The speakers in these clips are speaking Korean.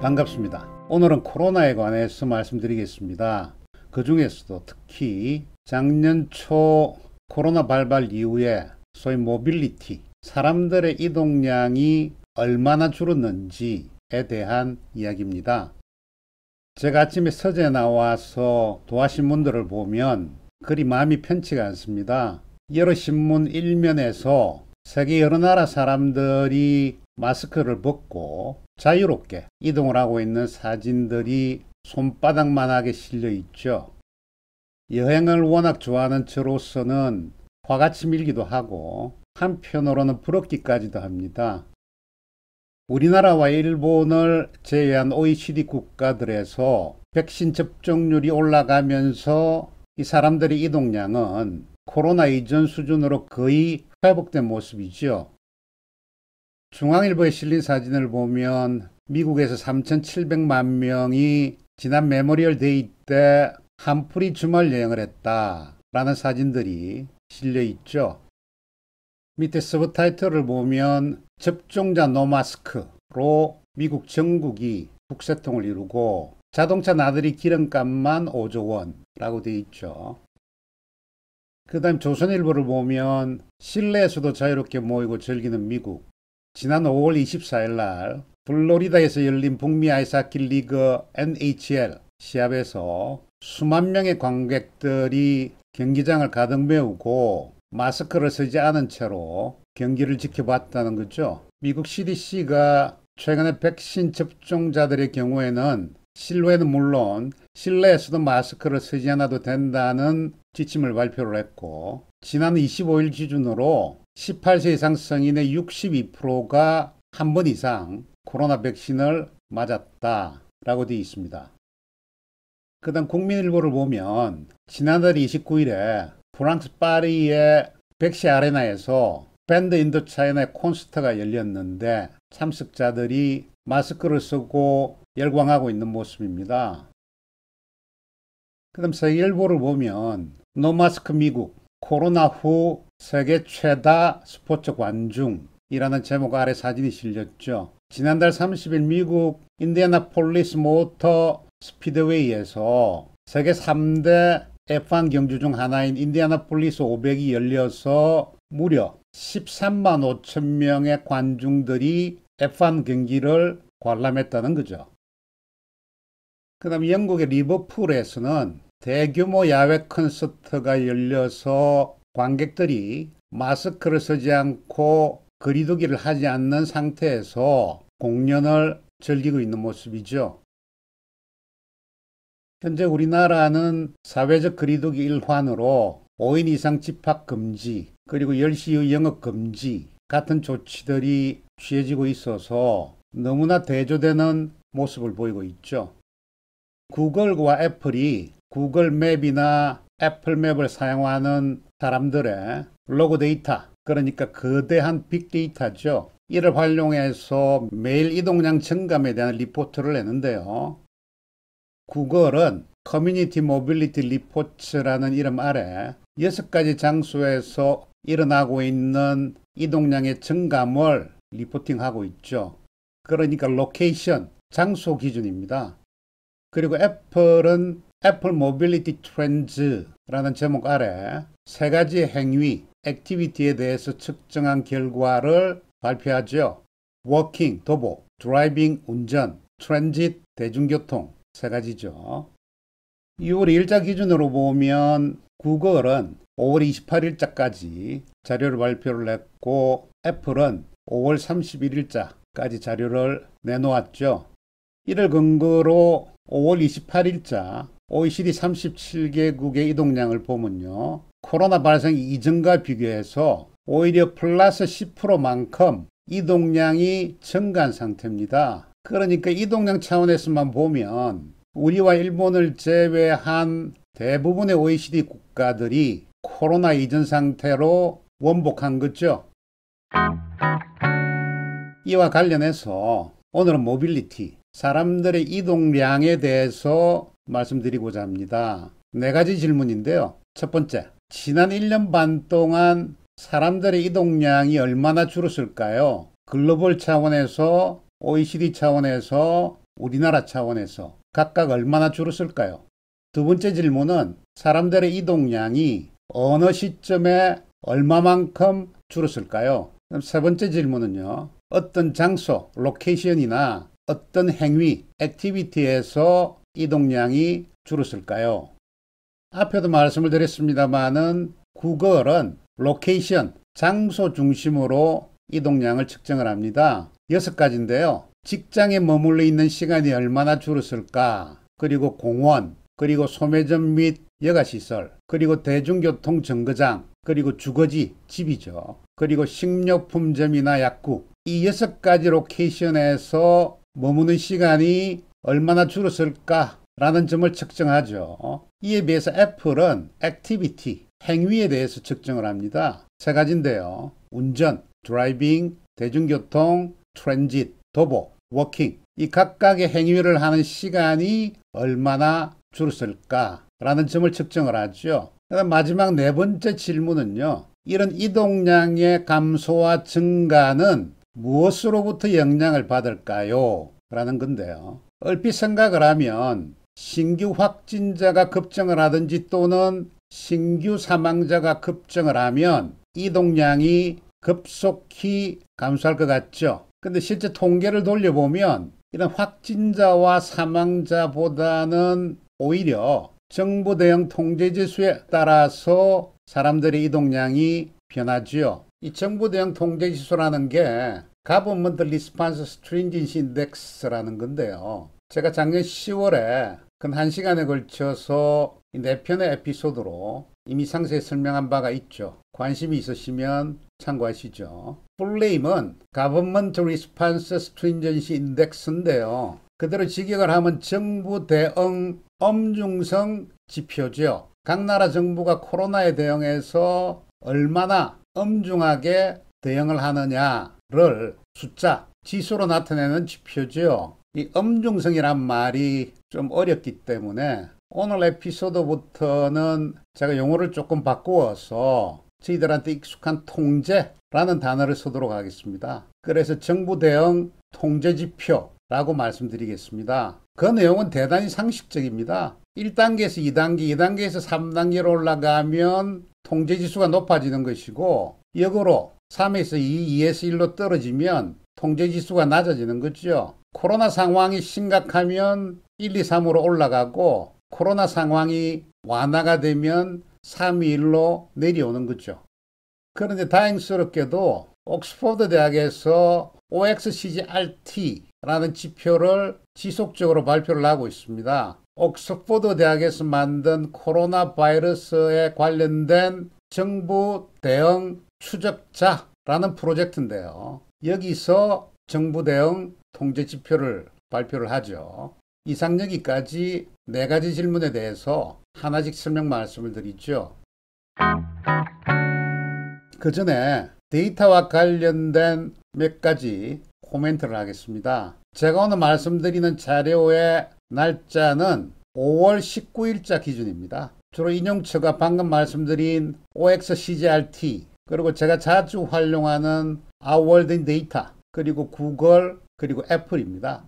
반갑습니다. 오늘은 코로나에 관해서 말씀드리겠습니다. 그 중에서도 특히 작년 초 코로나 발발 이후에 소위 모빌리티, 사람들의 이동량이 얼마나 줄었는지에 대한 이야기입니다. 제가 아침에 서재 나와서 도화신문들을 보면 그리 마음이 편치가 않습니다. 여러 신문 1면에서 세계 여러 나라 사람들이 마스크를 벗고 자유롭게 이동을 하고 있는 사진들이 손바닥만하게 실려 있죠. 여행을 워낙 좋아하는 저로서는 화가이 밀기도 하고 한편으로는 부럽기까지도 합니다. 우리나라와 일본을 제외한 OECD 국가들에서 백신 접종률이 올라가면서 이 사람들의 이동량은 코로나 이전 수준으로 거의 회복된 모습이죠. 중앙일보에 실린 사진을 보면 미국에서 3,700만 명이 지난 메모리얼 데이 때 한풀이 주말 여행을 했다라는 사진들이 실려 있죠. 밑에 서브타이틀을 보면 접종자 노마스크로 미국 전국이 국세통을 이루고 자동차 나들이 기름값만 5조 원라고 되어 있죠. 그 다음 조선일보를 보면 실내에서도 자유롭게 모이고 즐기는 미국 지난 5월 24일 날 플로리다에서 열린 북미 아이스하키 리그 NHL 시합에서 수만 명의 관객들이 경기장을 가득 메우고 마스크를 쓰지 않은 채로 경기를 지켜봤다는 거죠. 미국 CDC가 최근에 백신 접종자들의 경우에는 실외는 물론 실내에서도 마스크를 쓰지 않아도 된다는 지침을 발표를 했고 지난 25일 기준으로 18세 이상 성인의 62%가 한 번 이상 코로나 백신을 맞았다라고 되어 있습니다. 그다음 국민일보를 보면 지난달 29일에 프랑스 파리의 백시 아레나에서 밴드 인도 차이나의 콘서트가 열렸는데 참석자들이 마스크를 쓰고 열광하고 있는 모습입니다. 그다음 세계일보를 보면 노마스크 미국 코로나 후 세계 최다 스포츠 관중이라는 제목 아래 사진이 실렸죠. 지난달 30일 미국 인디애나폴리스 모터 스피드웨이에서 세계 3대 F1 경주 중 하나인 인디애나폴리스 500이 열려서 무려 13만 5천 명의 관중들이 F1 경기를 관람했다는 거죠. 그 다음 영국의 리버풀에서는 대규모 야외 콘서트가 열려서 관객들이 마스크를 쓰지 않고 거리두기를 하지 않는 상태에서 공연을 즐기고 있는 모습이죠. 현재 우리나라는 사회적 거리두기 일환으로 5인 이상 집합 금지 그리고 10시 후 영업 금지 같은 조치들이 취해지고 있어서 너무나 대조되는 모습을 보이고 있죠. 구글과 애플이 구글 맵이나 애플 맵을 사용하는 사람들의 로그 데이터, 그러니까 거대한 빅데이터죠. 이를 활용해서 매일 이동량 증감에 대한 리포트를 내는데요. 구글은 커뮤니티 모빌리티 리포츠라는 이름 아래 6가지 장소에서 일어나고 있는 이동량의 증감을 리포팅하고 있죠. 그러니까 로케이션, 장소 기준입니다. 그리고 애플은 애플 모빌리티 트렌즈라는 제목 아래 세 가지 행위, 액티비티에 대해서 측정한 결과를 발표하죠. 워킹, 도보, 드라이빙, 운전, 트랜짓, 대중교통 세 가지죠. 2월 2일자 기준으로 보면 구글은 5월 28일자까지 자료를 발표를 했고 애플은 5월 31일자까지 자료를 내놓았죠. 이를 근거로 5월 28일자 OECD 37개국의 이동량을 보면요. 코로나 발생 이전과 비교해서 오히려 플러스 10%만큼 이동량이 증가한 상태입니다. 그러니까 이동량 차원에서만 보면 우리와 일본을 제외한 대부분의 OECD 국가들이 코로나 이전 상태로 원복한 거죠. 이와 관련해서 오늘은 모빌리티, 사람들의 이동량에 대해서 말씀드리고자 합니다. 네 가지 질문인데요. 첫 번째, 지난 1년 반 동안 사람들의 이동량이 얼마나 줄었을까요? 글로벌 차원에서, OECD 차원에서, 우리나라 차원에서 각각 얼마나 줄었을까요? 두 번째 질문은 사람들의 이동량이 어느 시점에 얼마만큼 줄었을까요? 세 번째 질문은요. 어떤 장소, 로케이션이나 어떤 행위, 액티비티에서 이동량이 줄었을까요? 앞에도 말씀을 드렸습니다만은 구걸은 로케이션, 장소 중심으로 이동량을 측정을 합니다. 여섯 가지인데요. 직장에 머물러 있는 시간이 얼마나 줄었을까? 그리고 공원, 그리고 소매점 및 여가시설, 그리고 대중교통 정거장, 그리고 주거지, 집이죠. 그리고 식료품점이나 약국. 이 여섯 가지 로케이션에서 머무는 시간이 얼마나 줄었을까라는 점을 측정하죠. 어? 이에 비해서 애플은 액티비티, 행위에 대해서 측정을 합니다. 세 가지인데요. 운전, 드라이빙, 대중교통, 트랜짓, 도보, 워킹. 이 각각의 행위를 하는 시간이 얼마나 줄었을까라는 점을 측정을 하죠. 그다음 마지막 네 번째 질문은요. 이런 이동량의 감소와 증가는 무엇으로부터 영향을 받을까요? 라는 건데요. 얼핏 생각을 하면 신규 확진자가 급증을 하든지 또는 신규 사망자가 급증을 하면 이동량이 급속히 감소할 것 같죠. 근데 실제 통계를 돌려보면 이런 확진자와 사망자보다는 오히려 정부 대응 통제 지수에 따라서 사람들의 이동량이 변하지요. 이 정부 대응 통제 지수라는 게 Government Response Stringency Index라는 건데요. 제가 작년 10월에 근한시간에 걸쳐서 내편의 네 에피소드로 이미 상세히 설명한 바가 있죠. 관심이 있으시면 참고하시죠. 풀네임은 Government Response Stringency Index인데요. 그대로 직역을 하면 정부 대응 엄중성 지표죠. 각 나라 정부가 코로나에 대응해서 얼마나 엄중하게 대응을 하느냐 를 숫자, 지수로 나타내는 지표지요. 이 엄중성이란 말이 좀 어렵기 때문에 오늘 에피소드부터는 제가 용어를 조금 바꾸어서 저희들한테 익숙한 통제라는 단어를 쓰도록 하겠습니다. 그래서 정부 대응 통제 지표라고 말씀드리겠습니다. 그 내용은 대단히 상식적입니다. 1단계에서 2단계, 2단계에서 3단계로 올라가면 통제 지수가 높아지는 것이고 역으로 3에서 2, 2에서 1로 떨어지면 통제지수가 낮아지는 거죠. 코로나 상황이 심각하면 1, 2, 3으로 올라가고 코로나 상황이 완화가 되면 3, 2, 1로 내려오는 거죠. 그런데 다행스럽게도 옥스퍼드 대학에서 OXCGRT라는 지표를 지속적으로 발표를 하고 있습니다. 옥스퍼드 대학에서 만든 코로나 바이러스에 관련된 정부 대응 추적자라는 프로젝트인데요. 여기서 정부 대응 통제 지표를 발표를 하죠. 이상 여기까지 네 가지 질문에 대해서 하나씩 설명 말씀을 드리죠. 그 전에 데이터와 관련된 몇 가지 코멘트를 하겠습니다. 제가 오늘 말씀드리는 자료의 날짜는 5월 19일자 기준입니다. 주로 인용처가 방금 말씀드린 OXCGRT 그리고 제가 자주 활용하는 아월드 인 데이터 그리고 구글 그리고 애플입니다.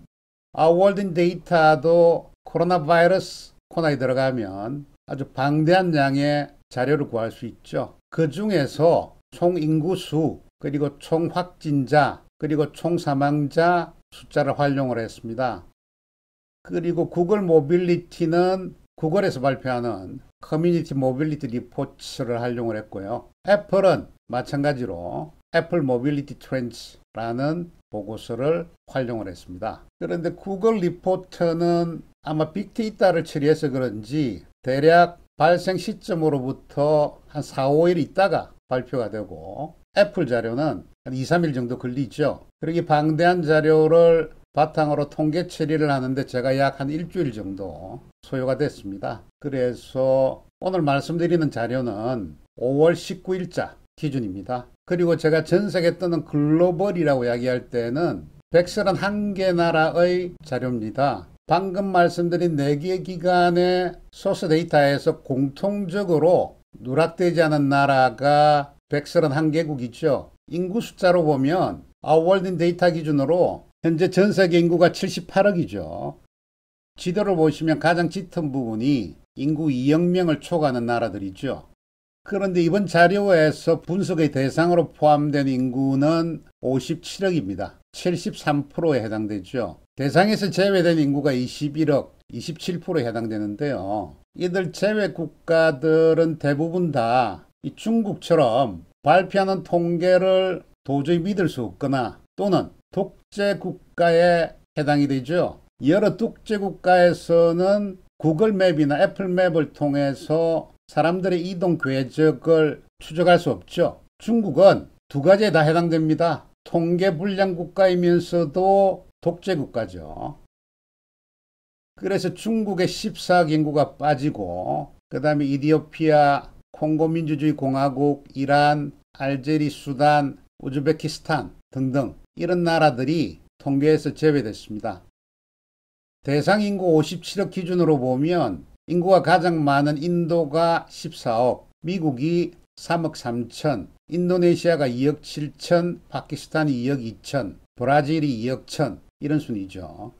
아월드 인 데이터도 코로나 바이러스 코너에 들어가면 아주 방대한 양의 자료를 구할 수 있죠. 그 중에서 총 인구수 그리고 총 확진자 그리고 총 사망자 숫자를 활용을 했습니다. 그리고 구글 모빌리티는 구글에서 발표하는 커뮤니티 모빌리티 리포츠를 활용을 했고요. 애플은 마찬가지로 애플 모빌리티 트렌치라는 보고서를 활용을 했습니다. 그런데 구글 리포트는 아마 빅데이터를 처리해서 그런지 대략 발생 시점으로부터 한 4, 5일 있다가 발표가 되고 애플 자료는 한 2, 3일 정도 걸리죠. 그러기 방대한 자료를 바탕으로 통계 처리를 하는데 제가 약 한 일주일 정도 소요가 됐습니다. 그래서 오늘 말씀드리는 자료는 5월 19일자 기준입니다. 그리고 제가 전 세계 뜨는 글로벌이라고 이야기할 때는 131개 나라의 자료입니다. 방금 말씀드린 4개 기관의 소스 데이터에서 공통적으로 누락되지 않은 나라가 131개국이죠. 인구 숫자로 보면 아월드 데이터 기준으로 현재 전 세계 인구가 78억이죠. 지도를 보시면 가장 짙은 부분이 인구 2억 명을 초과하는 나라들이죠. 그런데 이번 자료에서 분석의 대상으로 포함된 인구는 57억입니다. 73%에 해당되죠. 대상에서 제외된 인구가 21억, 27%에 해당되는데요. 이들 제외 국가들은 대부분 다 중국처럼 발표하는 통계를 도저히 믿을 수 없거나 또는 독재 국가에 해당이 되죠. 여러 독재 국가에서는 구글맵이나 애플맵을 통해서 사람들의 이동 궤적을 추적할 수 없죠. 중국은 두 가지에 다 해당됩니다. 통계 불량 국가이면서도 독재 국가죠. 그래서 중국의 1 4개구가 빠지고 그 다음에 이디오피아, 콩고민주주의공화국, 이란, 알제리, 수단, 우즈베키스탄 등등 이런 나라들이 통계에서 제외됐습니다. 대상 인구 57억 기준으로 보면 인구가 가장 많은 인도가 14억, 미국이 3억 3천, 인도네시아가 2억 7천, 파키스탄이 2억 2천, 브라질이 2억 천 이런 순이죠.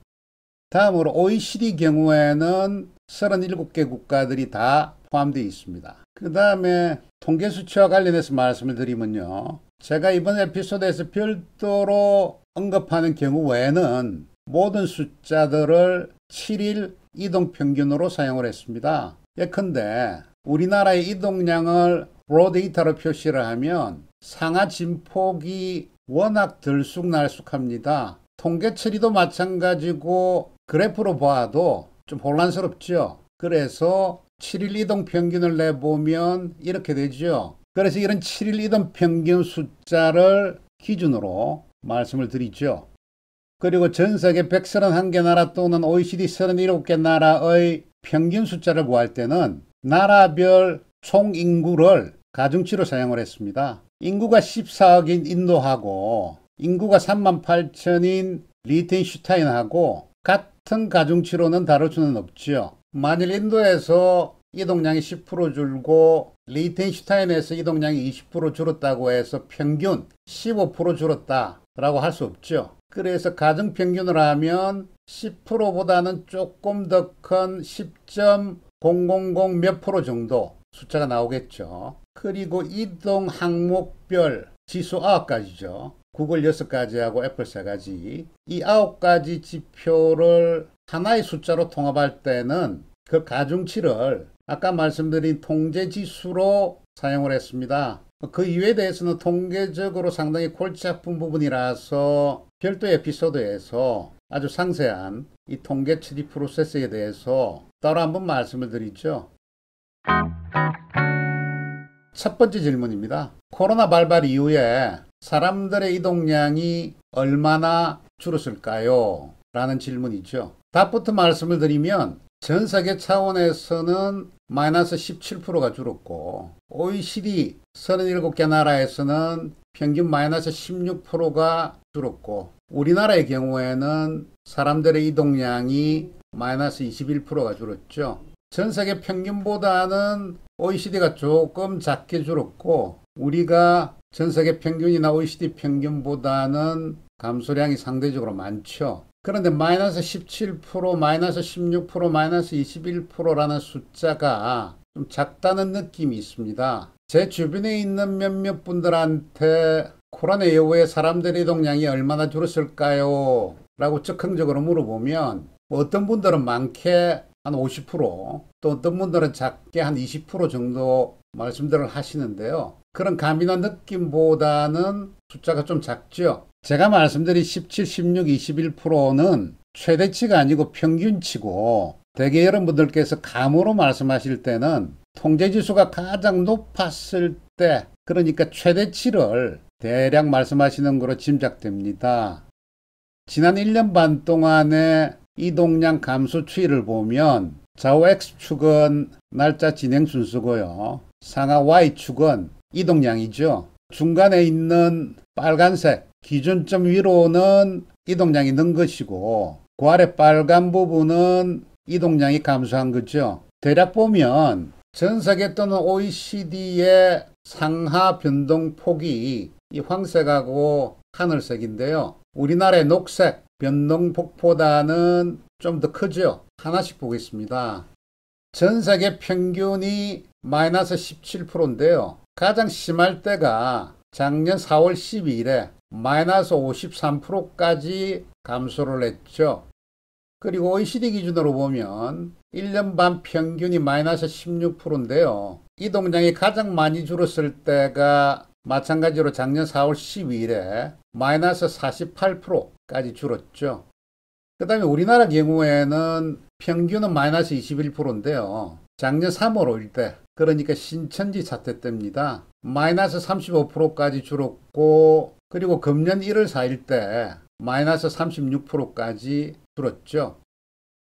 다음으로 OECD 경우에는 37개 국가들이 다 포함되어 있습니다. 그 다음에 통계 수치와 관련해서 말씀을 드리면요. 제가 이번 에피소드에서 별도로 언급하는 경우 외에는 모든 숫자들을 7일 이동평균으로 사용을 했습니다. 예컨대 우리나라의 이동량을 로데이터로 표시를 하면 상하 진폭이 워낙 들쑥날쑥합니다. 통계 처리도 마찬가지고 그래프로 봐도 좀 혼란스럽죠. 그래서 7일 이동 평균을 내보면 이렇게 되죠. 그래서 이런 7일 이던 평균 숫자를 기준으로 말씀을 드리죠. 그리고 전 세계 131개 나라 또는 OECD 37개 나라의 평균 숫자를 구할 때는 나라별 총 인구를 가중치로 사용을 했습니다. 인구가 14억인 인도하고 인구가 3만 8천인 리텐슈타인하고 같은 가중치로는 다를 수는 없죠 만일 인도에서 이동량이 10% 줄고 리히텐슈타인에서 이동량이 20% 줄었다고 해서 평균 15% 줄었다라고 할 수 없죠. 그래서 가정 평균을 하면 10%보다는 조금 더 큰 10.000 몇 프로 정도 숫자가 나오겠죠. 그리고 이동 항목별 지수 9가지죠. 구글 6가지하고 애플 3가지. 이 9가지 지표를 하나의 숫자로 통합할 때는 그 가중치를 아까 말씀드린 통제지수로 사용을 했습니다. 그 이외에 대해서는 통계적으로 상당히 골치 아픈 부분이라서 별도 에피소드에서 아주 상세한 이 통계 처리 프로세스에 대해서 따로 한번 말씀을 드리죠. 첫 번째 질문입니다. 코로나 발발 이후에 사람들의 이동량이 얼마나 줄었을까요? 라는 질문이죠. 답부터 말씀을 드리면 전 세계 차원에서는 마이너스 17%가 줄었고 OECD 37개 나라에서는 평균 마이너스 16%가 줄었고 우리나라의 경우에는 사람들의 이동량이 마이너스 21%가 줄었죠. 전 세계 평균보다는 OECD가 조금 작게 줄었고 우리가 전 세계 평균이나 OECD 평균보다는 감소량이 상대적으로 많죠. 그런데 마이너스 17%, 마이너스 16%, 마이너스 21%라는 숫자가 좀 작다는 느낌이 있습니다. 제 주변에 있는 몇몇 분들한테 코로나 이후에 사람들의 이 동량이 얼마나 줄었을까요? 라고 즉흥적으로 물어보면 어떤 분들은 많게 한 50%또 어떤 분들은 작게 한 20% 정도 말씀들을 하시는데요. 그런 감이나 느낌보다는 숫자가 좀 작죠. 제가 말씀드린 17, 16, 21%는 최대치가 아니고 평균치고 대개 여러분들께서 감으로 말씀하실 때는 통제지수가 가장 높았을 때 그러니까 최대치를 대략 말씀하시는 거로 짐작됩니다. 지난 1년 반 동안의 이동량 감소 추이를 보면 좌우 X축은 날짜 진행 순수고요. 상하 Y축은 이동량이죠. 중간에 있는 빨간색 기준점 위로는 이동량이 는 것이고 그 아래 빨간 부분은 이동량이 감소한 거죠. 대략 보면 전 세계 또는 OECD의 상하 변동폭이 이 황색하고 하늘색인데요. 우리나라의 녹색 변동폭보다는 좀 더 크죠. 하나씩 보겠습니다. 전 세계 평균이 마이너스 17%인데요. 가장 심할 때가 작년 4월 12일에 마이너스 53%까지 감소를 했죠. 그리고 OECD 기준으로 보면 1년 반 평균이 마이너스 16%인데요. 이 동량이 가장 많이 줄었을 때가 마찬가지로 작년 4월 12일에 마이너스 48%까지 줄었죠. 그 다음에 우리나라 경우에는 평균은 마이너스 21%인데요. 작년 3월 5일 때 그러니까 신천지 사태 때입니다. 마이너스 35%까지 줄었고 그리고 금년 1월 4일 때 마이너스 36%까지 줄었죠.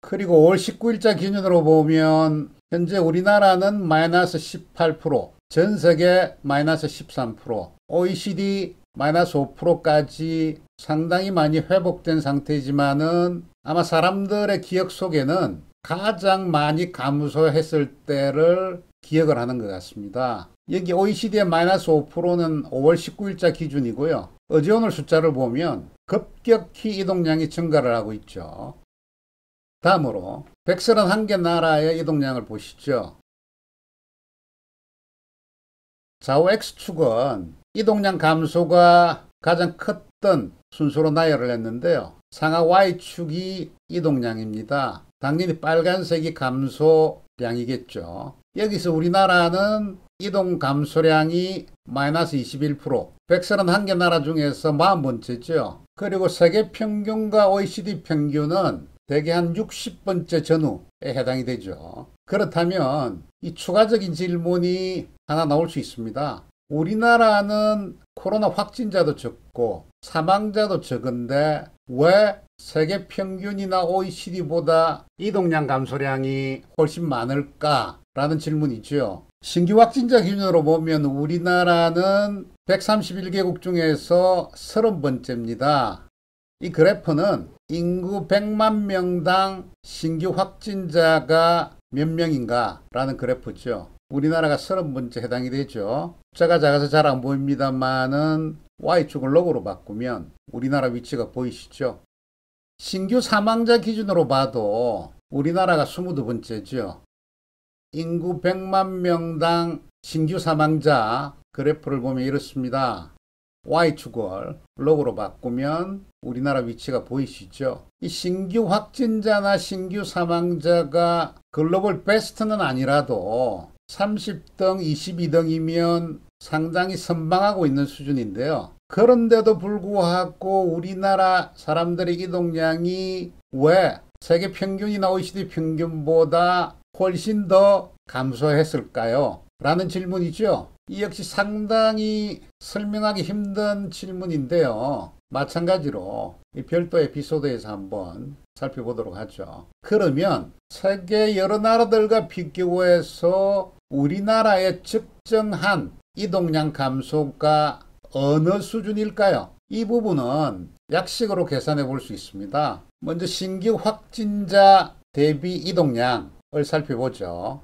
그리고 5월 19일자 기준으로 보면 현재 우리나라는 마이너스 18%, 전 세계 마이너스 13%, OECD 마이너스 5%까지 상당히 많이 회복된 상태지만은 아마 사람들의 기억 속에는 가장 많이 감소했을 때를 기억을 하는 것 같습니다. 여기 OECD의 마이너스 5%는 5월 19일자 기준이고요. 어제 오늘 숫자를 보면 급격히 이동량이 증가를 하고 있죠. 다음으로 131개 나라의 이동량을 보시죠. 좌우 X축은 이동량 감소가 가장 컸던 순서로 나열을 했는데요. 상하 Y축이 이동량입니다. 당연히 빨간색이 감소량이겠죠. 여기서 우리나라는 이동 감소량이 마이너스 21%, 131개 나라 중에서 40번째죠. 그리고 세계 평균과 OECD 평균은 대개 한 60번째 전후에 해당이 되죠. 그렇다면 이 추가적인 질문이 하나 나올 수 있습니다. 우리나라는 코로나 확진자도 적고 사망자도 적은데 왜 세계 평균이나 OECD보다 이동량 감소량이 훨씬 많을까? 라는 질문이 죠 신규 확진자 기준으로 보면 우리나라는 131개국 중에서 30번째입니다. 이 그래프는 인구 100만 명당 신규 확진자가 몇 명인가 라는 그래프죠. 우리나라가 30번째 해당이 되죠. 숫자가 작아서 잘 안 보입니다만은 Y축을 로고로 바꾸면 우리나라 위치가 보이시죠? 신규 사망자 기준으로 봐도 우리나라가 22번째죠. 인구 100만 명당 신규 사망자 그래프를 보면 이렇습니다. Y축을 로그로 바꾸면 우리나라 위치가 보이시죠? 이 신규 확진자나 신규 사망자가 글로벌 베스트는 아니라도 30등, 22등이면 상당히 선방하고 있는 수준인데요. 그런데도 불구하고 우리나라 사람들의 이동량이 왜 세계 평균이나 OECD 평균보다 훨씬 더 감소했을까요? 라는 질문이죠. 이 역시 상당히 설명하기 힘든 질문인데요. 마찬가지로 별도 에피소드에서 한번 살펴보도록 하죠. 그러면 세계 여러 나라들과 비교해서 우리나라의 측정한 이동량 감소가 어느 수준일까요? 이 부분은 약식으로 계산해 볼 수 있습니다. 먼저 신규 확진자 대비 이동량을 살펴보죠.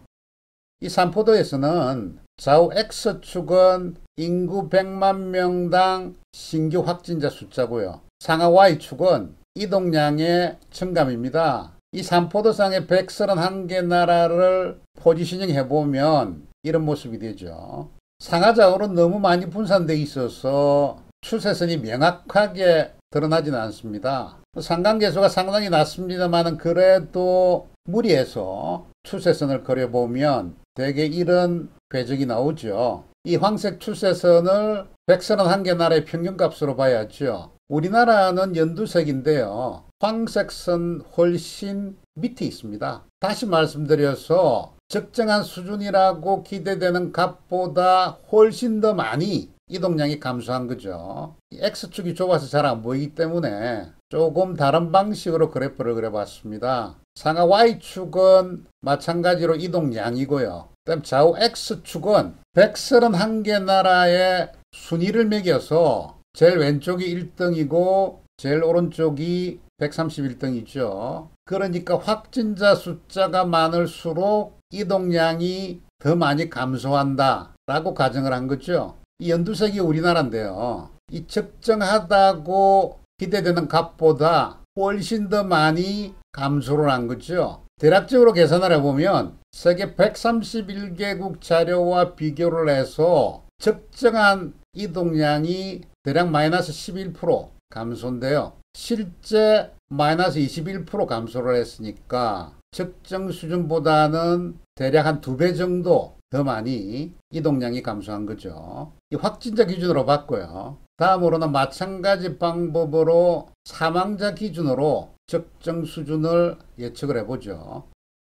이 산포도에서는 좌우 X축은 인구 100만 명당 신규 확진자 숫자고요. 상하 Y축은 이동량의 증감입니다. 이 산포도상의 131개 나라를 포지셔닝 해보면 이런 모습이 되죠. 상하좌우로 너무 많이 분산되어 있어서 추세선이 명확하게 드러나지는 않습니다. 상관계수가 상당히 낮습니다만 그래도 무리해서 추세선을 그려보면 대개 이런 궤적이 나오죠. 이 황색 추세선을 131개 나라의 평균값으로 봐야죠. 우리나라는 연두색인데요. 황색선 훨씬 밑에 있습니다. 다시 말씀드려서 적정한 수준이라고 기대되는 값보다 훨씬 더 많이 이동량이 감소한 거죠. X축이 좁아서 잘 안 보이기 때문에 조금 다른 방식으로 그래프를 그려봤습니다. 상하 Y축은 마찬가지로 이동량이고요. 그다음 좌우 X축은 131개 나라의 순위를 매겨서 제일 왼쪽이 1등이고 제일 오른쪽이 131등이죠. 그러니까 확진자 숫자가 많을수록 이동량이 더 많이 감소한다 라고 가정을 한 거죠. 이 연두색이 우리나라인데요. 이 적정하다고 기대되는 값보다 훨씬 더 많이 감소를 한 거죠. 대략적으로 계산을 해보면 세계 131개국 자료와 비교를 해서 적정한 이동량이 대략 마이너스 11% 감소인데요. 실제 마이너스 21% 감소를 했으니까 적정 수준보다는 대략 한 두 배 정도 더 많이 이동량이 감소한 거죠. 이 확진자 기준으로 봤고요. 다음으로는 마찬가지 방법으로 사망자 기준으로 적정 수준을 예측을 해보죠.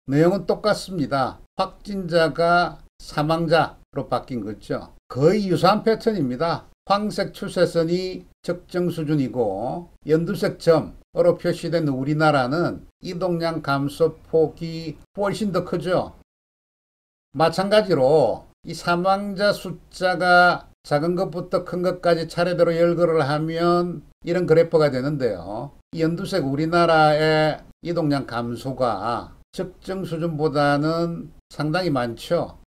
내용은 똑같습니다. 확진자가 사망자로 바뀐 거죠. 거의 유사한 패턴입니다. 황색 출세선이 적정 수준이고 연두색 점으로 표시된 우리나라는 이동량 감소 폭이 훨씬 더 크죠. 마찬가지로 이 사망자 숫자가 작은 것부터 큰 것까지 차례대로 열거를 하면 이런 그래프가 되는데요. 연두색 우리나라의 이동량 감소가 적정 수준보다는 상당히 많죠.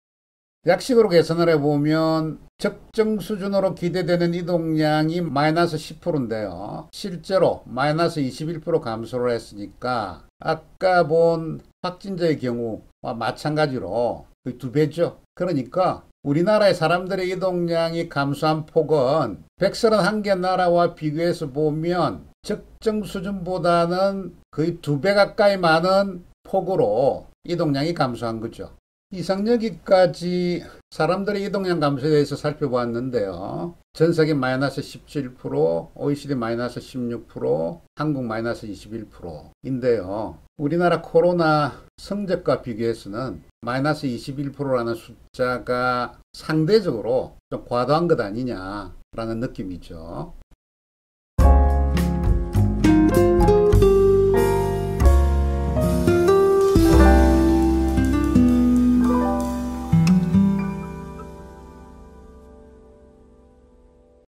약식으로 계산을 해보면 적정 수준으로 기대되는 이동량이 마이너스 10%인데요. 실제로 마이너스 21% 감소를 했으니까 아까 본 확진자의 경우와 마찬가지로 거의 두 배죠. 그러니까 우리나라의 사람들의 이동량이 감소한 폭은 131개 나라와 비교해서 보면 적정 수준보다는 거의 두 배 가까이 많은 폭으로 이동량이 감소한 거죠. 이상여기까지 사람들의 이동량 감소에 대해서 살펴보았는데요. 전 세계 마이너스 17%, OECD 마이너스 16%, 한국 마이너스 21%인데요. 우리나라 코로나 성적과 비교해서는 마이너스 21%라는 숫자가 상대적으로 좀 과도한 것 아니냐라는 느낌이죠.